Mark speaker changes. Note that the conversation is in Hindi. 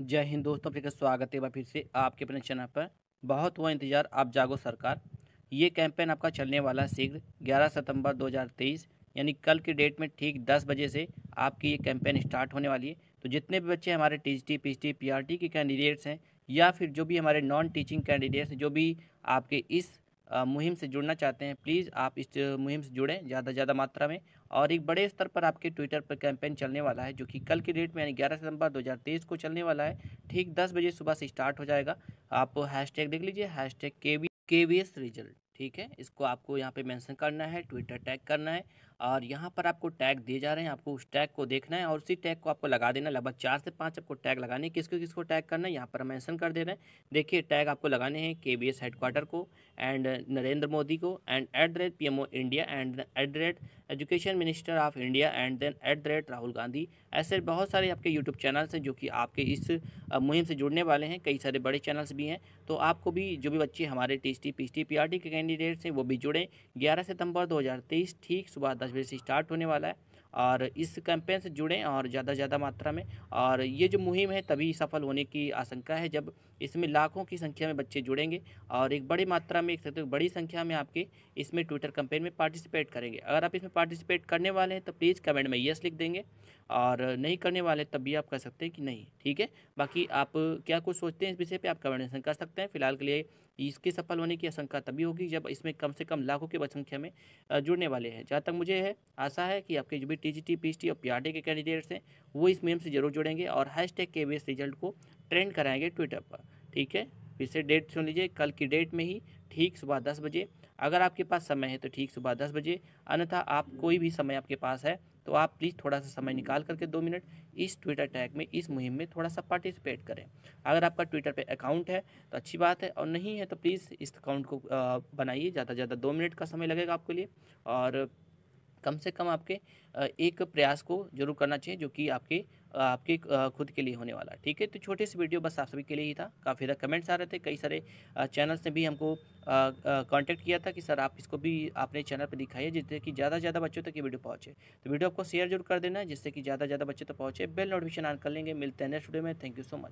Speaker 1: जय हिंद दोस्तों आप सबका स्वागत है फिर से आपके अपने चैनल पर बहुत हुआ इंतजार आप जागो सरकार ये कैंपेन आपका चलने वाला शीघ्र 11 सितंबर 2023 यानी कल की डेट में ठीक 10 बजे से आपकी ये कैंपेन स्टार्ट होने वाली है तो जितने भी बच्चे हमारे T T P T P R T के कैंडिडेट्स हैं या फिर जो भी हमारे नॉन टीचिंग कैंडिडेट्स जो भी आपके इस मुहिम से जुड़ना चाहते हैं प्लीज़ आप इस मुहिम से जुड़ें ज़्यादा से ज़्यादा मात्रा में और एक बड़े स्तर पर आपके ट्विटर पर कैंपेन चलने वाला है जो कि कल की डेट में यानी 11 सितंबर 2023 को चलने वाला है ठीक 10 बजे सुबह से स्टार्ट हो जाएगा आप टैग देख लीजिए टैग के वी के वी एस रिजल्ट ठीक है इसको आपको यहाँ पे मेंशन करना है ट्विटर टैग करना है और यहाँ पर आपको टैग दिए जा रहे हैं आपको उस टैग को देखना है और उसी टैग को आपको लगा देना लगभग चार से पाँच आपको टैग लगाने किसको किसको टैग करना है यहाँ पर मेंशन कर दे रहे हैं देखिए टैग आपको लगाने हैं के बी एस हेडक्वार्टर को एंड नरेंद्र मोदी को and at the rate P M O India and at the rate education minister of India and then at the rate Rahul Gandhi ऐसे बहुत सारे आपके यूट्यूब चैनल्स हैं जो कि आपके इस मुहिम से जुड़ने वाले हैं कई सारे बड़े चैनल्स भी हैं तो आपको भी जो भी बच्चे हमारे T S T P T P R T के कैंडिडेट कैंडिडेट्स हैं वो भी जुड़ें ग्यारह सितंबर 2023 ठीक सुबह दस बजे से स्टार्ट होने वाला है और इस कैंपेन से जुड़ें और ज़्यादा ज़्यादा मात्रा में और ये जो मुहिम है तभी सफल होने की आशंका है जब इसमें लाखों की संख्या में बच्चे जुड़ेंगे और एक बड़ी मात्रा में एक सकते बड़ी संख्या में आपके इसमें ट्विटर कैंपेन में पार्टिसिपेट करेंगे अगर आप इसमें पार्टिसिपेट करने वाले हैं तो प्लीज़ कमेंट में यस लिख देंगे और नहीं करने वाले तब भी आप कह सकते हैं कि नहीं ठीक है बाकी आप क्या कुछ सोचते हैं इस विषय पर आप कमेंट कर सकते हैं फिलहाल के लिए इसके सफल होने की आशंका तभी होगी जब इसमें कम से कम लाखों की संख्या में जुड़ने वाले हैं जहाँ तक मुझे है आशा है कि आपके जो भी टी जी टी पी और पी के कैंडिडेट्स हैं वो इस मेम से जरूर जुड़ेंगे और हैश टैग के बेस रिजल्ट को ट्रेंड कराएंगे ट्विटर पर ठीक है फिर से डेट सुन लीजिए कल की डेट में ही ठीक सुबह दस बजे अगर आपके पास समय है तो ठीक सुबह दस बजे अन्यथा आप कोई भी समय आपके पास है तो आप प्लीज़ थोड़ा सा समय निकाल करके दो मिनट इस ट्विटर टैग में इस मुहिम में थोड़ा सा पार्टिसिपेट करें अगर आपका ट्विटर पे अकाउंट है तो अच्छी बात है और नहीं है तो प्लीज़ इस अकाउंट को बनाइए ज़्यादा से ज़्यादा दो मिनट का समय लगेगा आपके लिए और कम से कम आपके एक प्रयास को जरूर करना चाहिए जो कि आपके आपके खुद के लिए होने वाला है ठीक है तो छोटे से वीडियो बस आप सभी के लिए ही था काफ़ी ज़्यादा कमेंट्स आ रहे थे कई सारे चैनल्स ने भी हमको कांटेक्ट किया था कि सर आप इसको भी अपने चैनल पर दिखाइए जिससे कि ज़्यादा से ज़्यादा बच्चों तक ये वीडियो पहुँचे तो वीडियो आपको शेयर जरूर कर देना जिससे कि ज़्यादा से ज़्यादा बच्चे तक पहुँचे बेल नोटिफिकेशन ऑन कर लेंगे मिलते हैं नेक्स्ट वीडियो में थैंक यू सो मच